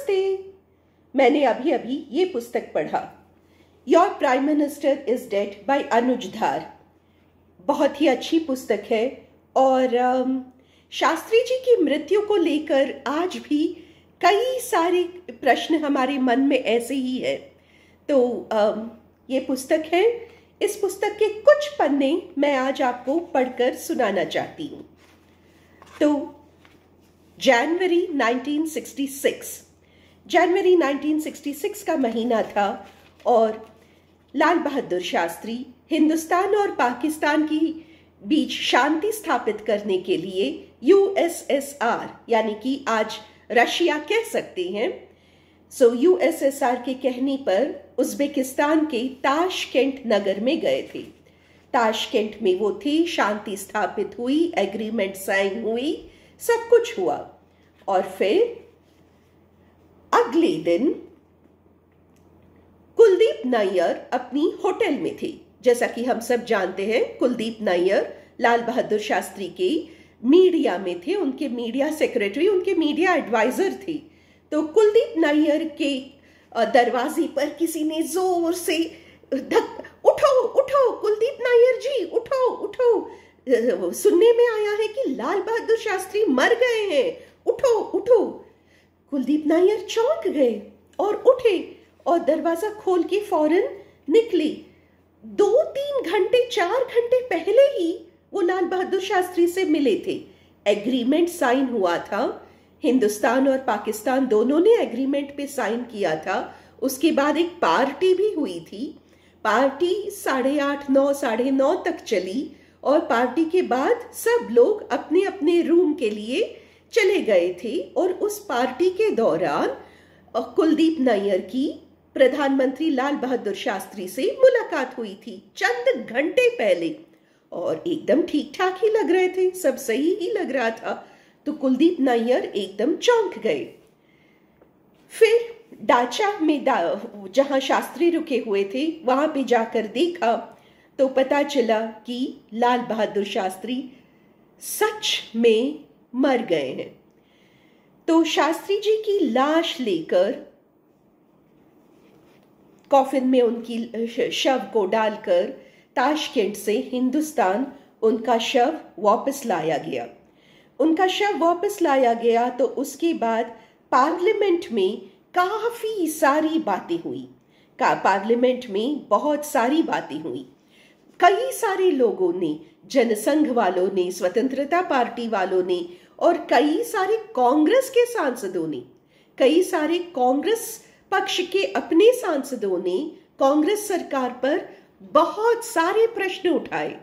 नमस्ते मैंने अभी अभी ये पुस्तक पढ़ा your prime minister is dead by Anuj Dhar बहुत ही अच्छी पुस्तक है और um, शास्त्री जी की मृत्यु को लेकर आज भी कई सारे प्रश्न हमारे मन में ऐसे ही है तो um, ये पुस्तक है इस पुस्तक के कुछ पन्ने मैं आज आपको पढ़कर सुनाना चाहती हूँ तो जनवरी 1966 जनवरी 1966 का महीना था और लाल बहादुर शास्त्री हिंदुस्तान और पाकिस्तान की बीच शांति स्थापित करने के लिए यूएसएसआर यानी कि आज रशिया कह सकते हैं सो so, यूएसएसआर के कहने पर उज्बेकिस्तान के ताशकेंट नगर में गए थे ताशकेंट में वो थे शांति स्थापित हुई एग्रीमेंट साइन हुई सब कुछ हुआ और फिर अगले दिन कुलदीप नायर अपनी होटल में थे जैसा कि हम सब जानते हैं कुलदीप नायर लाल बहादुर शास्त्री के मीडिया में थे उनके मीडिया सेक्रेटरी उनके मीडिया एडवाइजर थे तो कुलदीप नायर के दरवाजे पर किसी ने जोर से धक उठो उठो कुलदीप नायर जी उठो उठो सुनने में आया है कि लाल बहादुर शास्त्री मर गए हैं उठो उठो कुलदीप नायर चौंक गए और उठे और दरवाजा खोल के फौरन निकली दो तीन घंटे चार घंटे पहले ही वो लाल बहादुर शास्त्री से मिले थे एग्रीमेंट साइन हुआ था हिंदुस्तान और पाकिस्तान दोनों ने एग्रीमेंट पे साइन किया था उसके बाद एक पार्टी भी हुई थी पार्टी साढ़े आठ नौ साढ़े नौ तक चली और पार्टी के बाद सब लोग अपने अपने रूम के लिए चले गए थे और उस पार्टी के दौरान कुलदीप नायर की प्रधानमंत्री लाल बहादुर शास्त्री से मुलाकात हुई थी चंद घंटे पहले और एकदम ठीक ठाक ही लग रहे थे सब सही ही लग रहा था तो कुलदीप नायर एकदम चौंक गए फिर डाचा में दा, जहाँ शास्त्री रुके हुए थे वहां पे जाकर देखा तो पता चला कि लाल बहादुर शास्त्री सच में मर गए हैं तो शास्त्री जी की लाश लेकर कॉफिन में उनकी शव को डालकर ताशकेंट से हिंदुस्तान उनका शव वापस लाया गया उनका शव वापस लाया गया तो उसके बाद पार्लियामेंट में काफ़ी सारी बातें हुई का पार्लियामेंट में बहुत सारी बातें हुई कई सारे लोगों ने जनसंघ वालों ने स्वतंत्रता पार्टी वालों ने और कई सारे कांग्रेस के सांसदों ने कई सारे कांग्रेस पक्ष के अपने सांसदों ने कांग्रेस सरकार पर बहुत सारे प्रश्न उठाए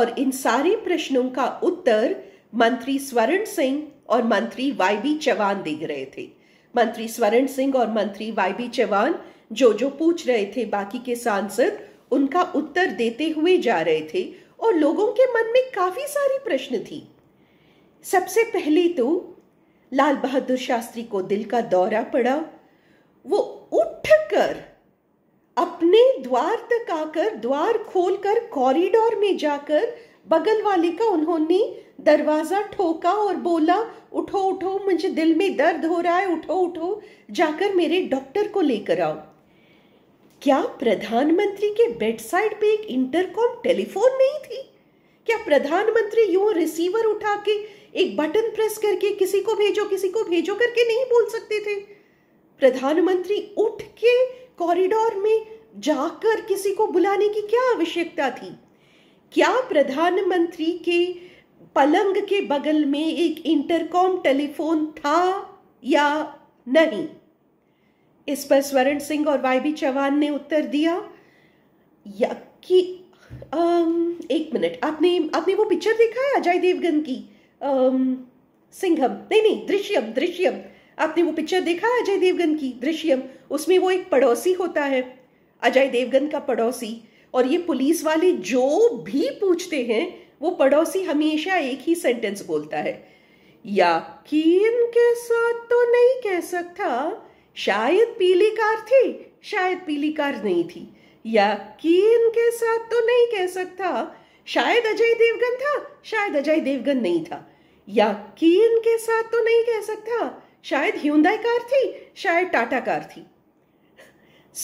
और इन सारे प्रश्नों का उत्तर मंत्री स्वर्ण सिंह और मंत्री वाई बी चौहान दे रहे थे मंत्री स्वर्ण सिंह और मंत्री वाई बी चौहान जो जो पूछ रहे थे बाकी के सांसद उनका उत्तर देते हुए जा रहे थे और लोगों के मन में काफी सारी प्रश्न थी सबसे पहले तो लाल बहादुर शास्त्री को दिल का दौरा पड़ा वो उठकर अपने द्वार तक आकर द्वार खोलकर कॉरिडोर में जाकर बगल वाले का उन्होंने दरवाजा ठोका और बोला उठो उठो मुझे दिल में दर्द हो रहा है उठो उठो जाकर मेरे डॉक्टर को लेकर आओ क्या प्रधानमंत्री के बेडसाइड पे एक इंटरकॉम टेलीफोन नहीं थी क्या प्रधानमंत्री यू रिसीवर उठा के एक बटन प्रेस करके किसी को भेजो किसी को भेजो करके नहीं बोल सकते थे प्रधानमंत्री उठ के कॉरिडोर में जाकर किसी को बुलाने की क्या आवश्यकता थी क्या प्रधानमंत्री के पलंग के बगल में एक इंटरकॉम टेलीफोन था या नहीं इस पर स्वर्ण सिंह और वाई बी चौहान ने उत्तर दिया या कि um, एक मिनट आपने आपने वो पिक्चर देखा है अजय देवगन की um, सिंघम नहीं नहीं दृश्यम दृश्यम आपने वो पिक्चर देखा है अजय देवगन की दृश्यम उसमें वो एक पड़ोसी होता है अजय देवगन का पड़ोसी और ये पुलिस वाले जो भी पूछते हैं वो पड़ोसी हमेशा एक ही सेंटेंस बोलता है यकीन के साथ तो नहीं कह सकता शायद पीली कार थी शायद पीली कार नहीं थी यकीन के साथ तो नहीं कह सकता शायद अजय देवगन था शायद अजय देवगन नहीं था यकीन के साथ तो नहीं कह सकता शायद ह्यूंदाई कार थी शायद टाटा कार थी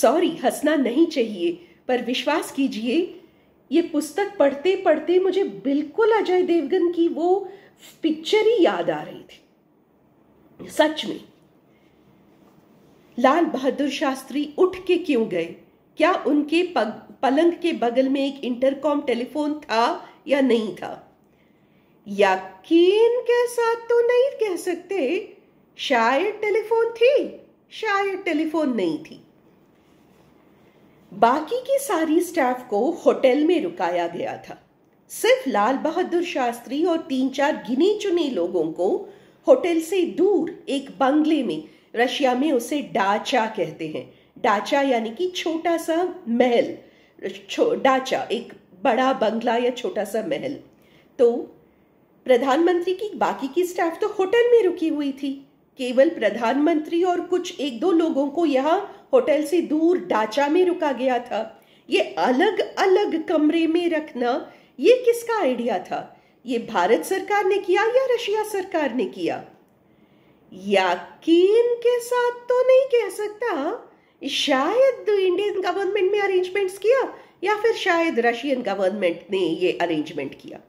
सॉरी हंसना नहीं चाहिए पर विश्वास कीजिए ये पुस्तक पढ़ते पढ़ते मुझे बिल्कुल अजय देवगन की वो पिक्चर ही याद आ रही थी सच में लाल बहादुर शास्त्री उठ के क्यों गए क्या उनके पग, पलंग के बगल में एक इंटरकॉम टेलीफोन था या नहीं था यकीन के साथ तो नहीं कह सकते शायद टेलीफोन थी शायद टेलीफोन नहीं थी बाकी की सारी स्टाफ को होटल में रुकाया गया था सिर्फ लाल बहादुर शास्त्री और तीन चार गिने चुने लोगों को होटल से दूर एक बंगले में रशिया में उसे डाचा कहते हैं डाचा यानी कि छोटा सा महल डाचा एक बड़ा बंगला या छोटा सा महल तो प्रधानमंत्री की बाकी की स्टाफ तो होटल में रुकी हुई थी केवल प्रधानमंत्री और कुछ एक दो लोगों को यहाँ होटल से दूर डाचा में रुका गया था ये अलग अलग कमरे में रखना ये किसका आइडिया था ये भारत सरकार ने किया या रशिया सरकार ने किया यकीन के साथ तो नहीं कह सकता हाँ? शायद इंडियन गवर्नमेंट ने अरेंजमेंट्स किया या फिर शायद रशियन गवर्नमेंट ने ये अरेंजमेंट किया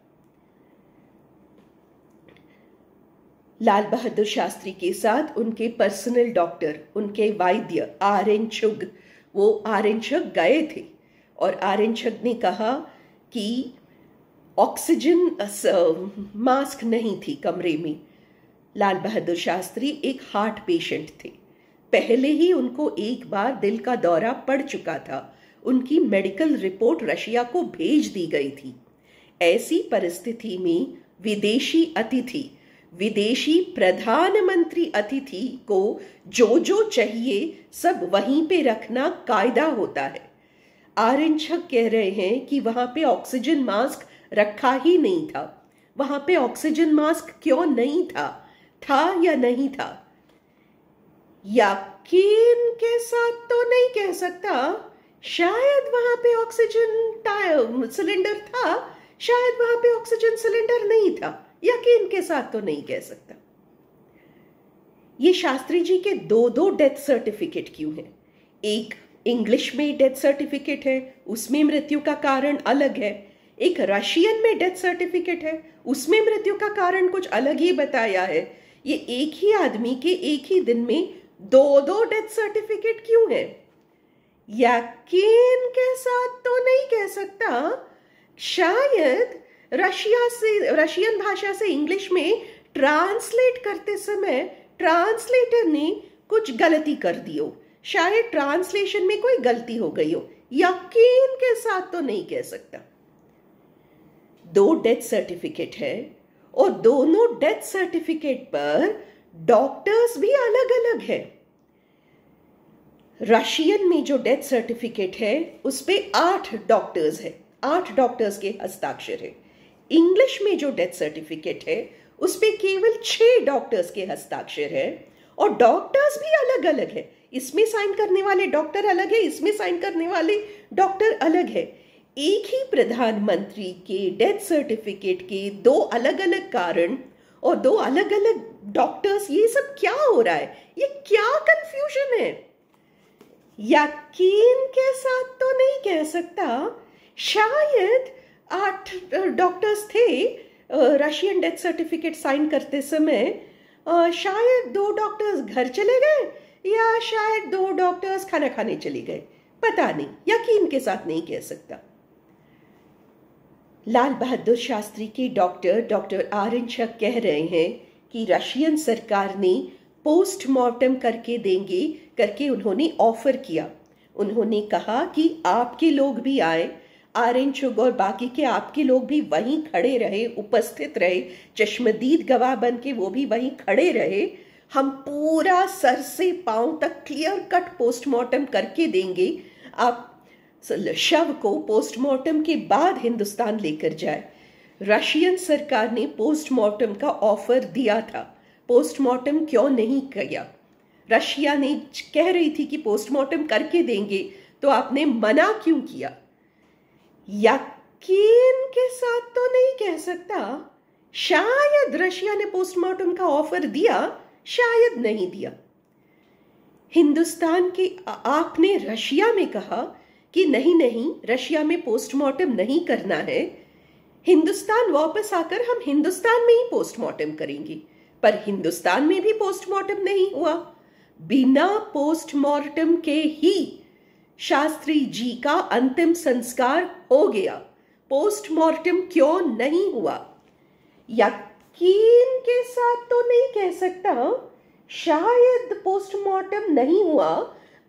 लाल बहादुर शास्त्री के साथ उनके पर्सनल डॉक्टर उनके वाइद्य आर एन छुग वो आर एन छुग गए थे और आर एन छुग ने कहा कि ऑक्सीजन मास्क नहीं थी कमरे में लाल बहादुर शास्त्री एक हार्ट पेशेंट थे पहले ही उनको एक बार दिल का दौरा पड़ चुका था उनकी मेडिकल रिपोर्ट रशिया को भेज दी गई थी ऐसी परिस्थिति में विदेशी अतिथि विदेशी प्रधानमंत्री अतिथि को जो जो चाहिए सब वहीं पे रखना कायदा होता है एन छक कह रहे हैं कि वहाँ पे ऑक्सीजन मास्क रखा ही नहीं था वहाँ पे ऑक्सीजन मास्क क्यों नहीं था था या नहीं था यकीन के साथ तो नहीं कह सकता शायद वहां पे ऑक्सीजन सिलेंडर था शायद वहां पे ऑक्सीजन सिलेंडर नहीं था यकीन के साथ तो नहीं कह सकता ये शास्त्री जी के दो दो डेथ सर्टिफिकेट क्यों हैं एक इंग्लिश में डेथ सर्टिफिकेट है उसमें मृत्यु का कारण अलग है एक रशियन में डेथ सर्टिफिकेट है उसमें मृत्यु का कारण कुछ अलग ही बताया है ये एक ही आदमी के एक ही दिन में दो दो डेथ सर्टिफिकेट क्यों है यकीन के साथ तो नहीं कह सकता शायद रशिया से रशियन भाषा से इंग्लिश में ट्रांसलेट करते समय ट्रांसलेटर ने कुछ गलती कर दी हो शायद ट्रांसलेशन में कोई गलती हो गई हो यकीन के साथ तो नहीं कह सकता दो डेथ सर्टिफिकेट है और दोनों डेथ सर्टिफिकेट पर डॉक्टर्स भी अलग अलग है रशियन में जो डेथ सर्टिफिकेट है उस पर आठ डॉक्टर्स है आठ डॉक्टर्स के हस्ताक्षर है इंग्लिश में जो डेथ सर्टिफिकेट है उस पर केवल छह डॉक्टर्स के हस्ताक्षर है और डॉक्टर्स भी अलग अलग है इसमें साइन करने वाले डॉक्टर अलग है इसमें साइन करने वाले डॉक्टर अलग है एक ही प्रधानमंत्री के डेथ सर्टिफिकेट के दो अलग अलग कारण और दो अलग अलग डॉक्टर्स ये सब क्या हो रहा है ये क्या कंफ्यूजन है यकीन के साथ तो नहीं कह सकता शायद आठ डॉक्टर्स थे रशियन डेथ सर्टिफिकेट साइन करते समय शायद दो डॉक्टर्स घर चले गए या शायद दो डॉक्टर्स खाना खाने चले गए पता नहीं यकीन के साथ नहीं कह सकता लाल बहादुर शास्त्री के डॉक्टर डॉक्टर आर्यन शक कह रहे हैं कि रशियन सरकार ने पोस्टमार्टम करके देंगे करके उन्होंने ऑफर किया उन्होंने कहा कि आपके लोग भी आए आर्यन चुग और बाकी के आपके लोग भी वहीं खड़े रहे उपस्थित रहे चश्मदीद गवाह बन के वो भी वहीं खड़े रहे हम पूरा सर से पांव तक क्लियर कट पोस्टमार्टम करके देंगे आप शव को पोस्टमार्टम के बाद हिंदुस्तान लेकर जाए रशियन सरकार ने पोस्टमार्टम का ऑफर दिया था पोस्टमार्टम क्यों नहीं किया रशिया ने कह रही थी कि पोस्टमार्टम करके देंगे तो आपने मना क्यों किया यकीन के साथ तो नहीं कह सकता शायद रशिया ने पोस्टमार्टम का ऑफर दिया शायद नहीं दिया हिंदुस्तान के आपने रशिया में कहा कि नहीं नहीं रशिया में पोस्टमार्टम नहीं करना है हिंदुस्तान वापस आकर हम हिंदुस्तान में ही पोस्टमार्टम करेंगे पर हिंदुस्तान में भी पोस्टमार्टम नहीं हुआ बिना पोस्टमार्टम के ही शास्त्री जी का अंतिम संस्कार हो गया पोस्टमार्टम क्यों नहीं हुआ यकीन के साथ तो नहीं कह सकता शायद पोस्टमार्टम नहीं हुआ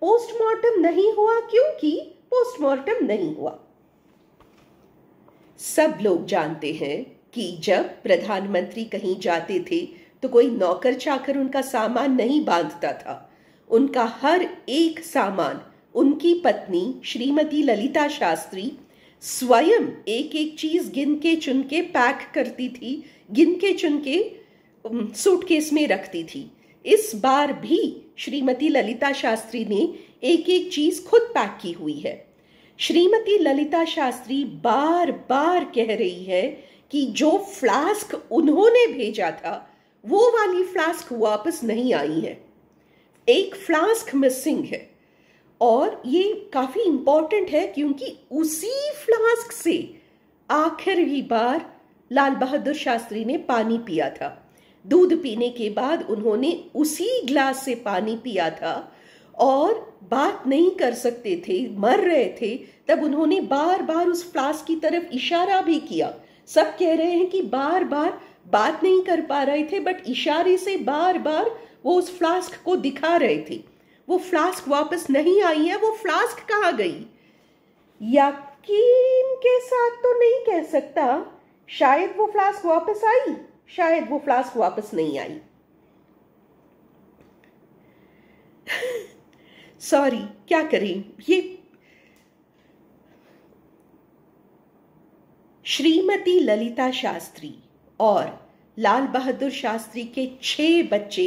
पोस्टमार्टम नहीं हुआ क्योंकि पोस्टमार्टम नहीं हुआ सब लोग जानते हैं कि जब प्रधानमंत्री कहीं जाते थे तो कोई नौकर चाकर उनका सामान नहीं बांधता था उनका हर एक सामान उनकी पत्नी श्रीमती ललिता शास्त्री स्वयं एक एक चीज गिन के चुन के पैक करती थी गिन के चुन के सूटकेस में रखती थी इस बार भी श्रीमती ललिता शास्त्री ने एक एक चीज खुद पैक की हुई है श्रीमती ललिता शास्त्री बार बार कह रही है कि जो फ्लास्क उन्होंने भेजा था वो वाली फ्लास्क वापस नहीं आई है एक फ्लास्क मिसिंग है और ये काफ़ी इंपॉर्टेंट है क्योंकि उसी फ्लास्क से आखिरी बार लाल बहादुर शास्त्री ने पानी पिया था दूध पीने के बाद उन्होंने उसी ग्लास से पानी पिया था और बात नहीं कर सकते थे मर रहे थे तब उन्होंने बार बार उस फ्लास्क की तरफ इशारा भी किया सब कह रहे हैं कि बार बार बात नहीं कर पा रहे थे बट इशारे से बार बार वो उस फ्लास्क को दिखा रहे थे वो फ्लास्क वापस नहीं आई है वो फ्लास्क कहाँ गई यकीन के साथ तो नहीं कह सकता शायद वो फ्लास्क वापस आई शायद वो फ्लास्क वापस नहीं आई सॉरी क्या करें ये श्रीमती ललिता शास्त्री और लाल बहादुर शास्त्री के छह बच्चे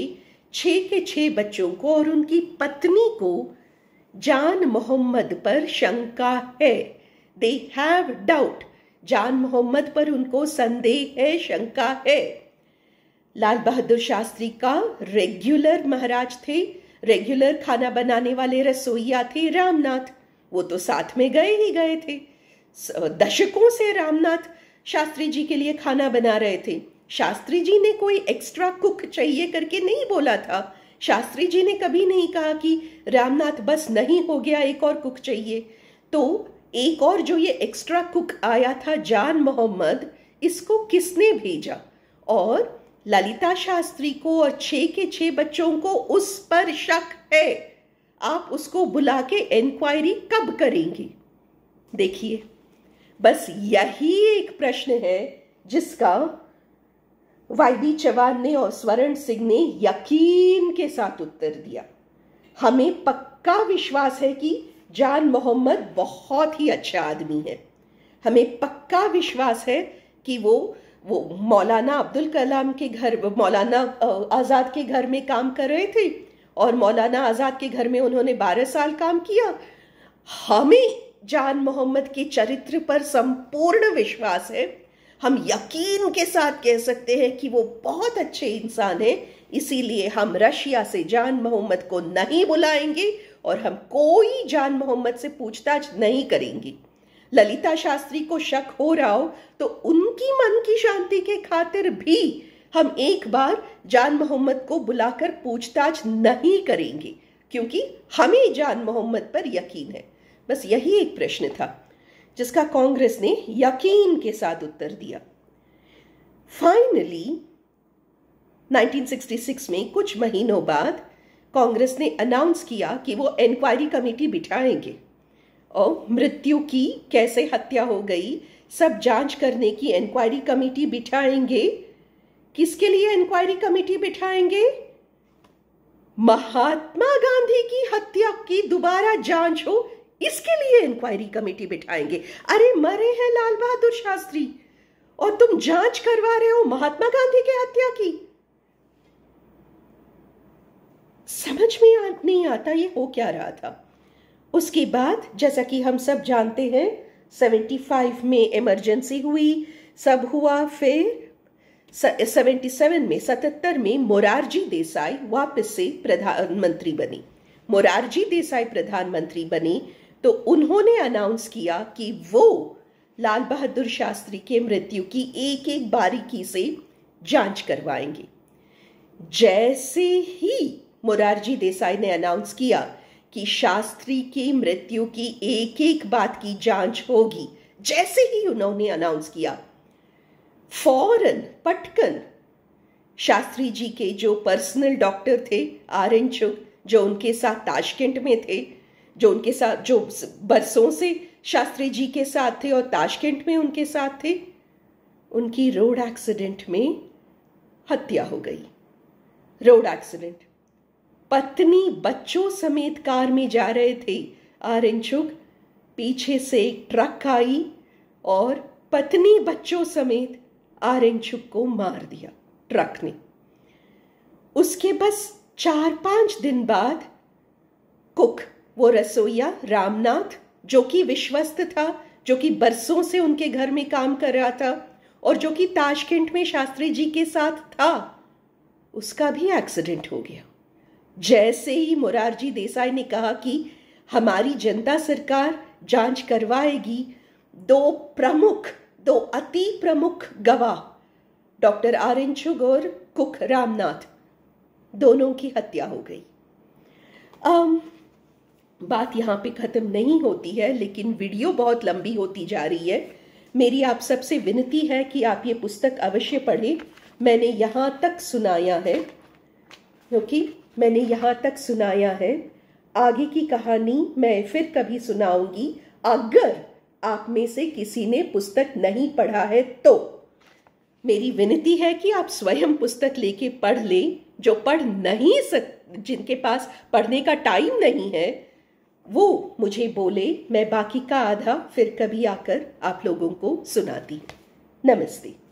छः के छः बच्चों को और उनकी पत्नी को जान मोहम्मद पर शंका है दे हैव डाउट जान मोहम्मद पर उनको संदेह है शंका है लाल बहादुर शास्त्री का रेगुलर महाराज थे रेगुलर खाना बनाने वाले रसोईया थे रामनाथ वो तो साथ में गए ही गए थे दशकों से रामनाथ शास्त्री जी के लिए खाना बना रहे थे शास्त्री जी ने कोई एक्स्ट्रा कुक चाहिए करके नहीं बोला था शास्त्री जी ने कभी नहीं कहा कि रामनाथ बस नहीं हो गया एक और कुक चाहिए तो एक और जो ये एक्स्ट्रा कुक आया था जान मोहम्मद इसको किसने भेजा और ललिता शास्त्री को और छे के छे बच्चों को उस पर शक है आप उसको बुला के इंक्वायरी कब करेंगी देखिए बस यही एक प्रश्न है जिसका वाईडी चौहान ने और स्वर्ण सिंह ने यकीन के साथ उत्तर दिया हमें पक्का विश्वास है कि जान मोहम्मद बहुत ही अच्छा आदमी है हमें पक्का विश्वास है कि वो वो मौलाना अब्दुल कलाम के घर मौलाना आज़ाद के घर में काम कर रहे थे और मौलाना आज़ाद के घर में उन्होंने बारह साल काम किया हमें जान मोहम्मद के चरित्र पर संपूर्ण विश्वास है हम यकीन के साथ कह सकते हैं कि वो बहुत अच्छे इंसान हैं इसीलिए हम रशिया से जान मोहम्मद को नहीं बुलाएंगे और हम कोई जान मोहम्मद से पूछताछ नहीं करेंगे ललिता शास्त्री को शक हो रहा हो तो उनकी मन की शांति के खातिर भी हम एक बार जान मोहम्मद को बुलाकर पूछताछ नहीं करेंगे क्योंकि हमें जान मोहम्मद पर यकीन है बस यही एक प्रश्न था जिसका कांग्रेस ने यकीन के साथ उत्तर दिया फाइनली 1966 में कुछ महीनों बाद कांग्रेस ने अनाउंस किया कि वो इंक्वायरी कमेटी बिठाएंगे और मृत्यु की कैसे हत्या हो गई सब जांच करने की इंक्वायरी कमेटी बिठाएंगे किसके लिए इंक्वायरी कमेटी बिठाएंगे महात्मा गांधी की हत्या की दोबारा जांच हो इसके लिए इंक्वायरी कमेटी बिठाएंगे अरे मरे हैं लाल बहादुर शास्त्री और तुम जांच करवा रहे हो महात्मा गांधी की हत्या की समझ में नहीं आता ये हो क्या रहा था उसके बाद जैसा कि हम सब जानते हैं 75 में इमरजेंसी हुई सब हुआ फिर 77 में 77 में मोरारजी देसाई वापस से प्रधानमंत्री बने मोरारजी देसाई प्रधानमंत्री बने तो उन्होंने अनाउंस किया कि वो लाल बहादुर शास्त्री के मृत्यु की एक एक बारीकी से जांच करवाएंगे जैसे ही मोरारजी देसाई ने अनाउंस किया कि शास्त्री की मृत्यु की एक एक बात की जांच होगी जैसे ही उन्होंने अनाउंस किया फौरन पटकन शास्त्री जी के जो पर्सनल डॉक्टर थे आर एन चुग जो उनके साथ ताशकेंट में थे जो उनके साथ जो बरसों से शास्त्री जी के साथ थे और ताशकेंट में उनके साथ थे उनकी रोड एक्सीडेंट में हत्या हो गई रोड एक्सीडेंट पत्नी बच्चों समेत कार में जा रहे थे आर्यन चुग पीछे से एक ट्रक आई और पत्नी बच्चों समेत आर्यन चुग को मार दिया ट्रक ने उसके बस चार पांच दिन बाद कुक वो रसोईया रामनाथ जो कि विश्वस्त था जो कि बरसों से उनके घर में काम कर रहा था और जो कि ताशकंट में शास्त्री जी के साथ था उसका भी एक्सीडेंट हो गया जैसे ही मुरारजी देसाई ने कहा कि हमारी जनता सरकार जांच करवाएगी दो प्रमुख दो अति प्रमुख गवाह डॉक्टर आर एन चुग और कुक रामनाथ दोनों की हत्या हो गई आम, बात यहाँ पे ख़त्म नहीं होती है लेकिन वीडियो बहुत लंबी होती जा रही है मेरी आप सबसे विनती है कि आप ये पुस्तक अवश्य पढ़ें मैंने यहाँ तक सुनाया है क्योंकि मैंने यहाँ तक सुनाया है आगे की कहानी मैं फिर कभी सुनाऊंगी अगर आप में से किसी ने पुस्तक नहीं पढ़ा है तो मेरी विनती है कि आप स्वयं पुस्तक लेके पढ़ लें जो पढ़ नहीं सक जिनके पास पढ़ने का टाइम नहीं है वो मुझे बोले मैं बाकी का आधा फिर कभी आकर आप लोगों को सुनाती नमस्ते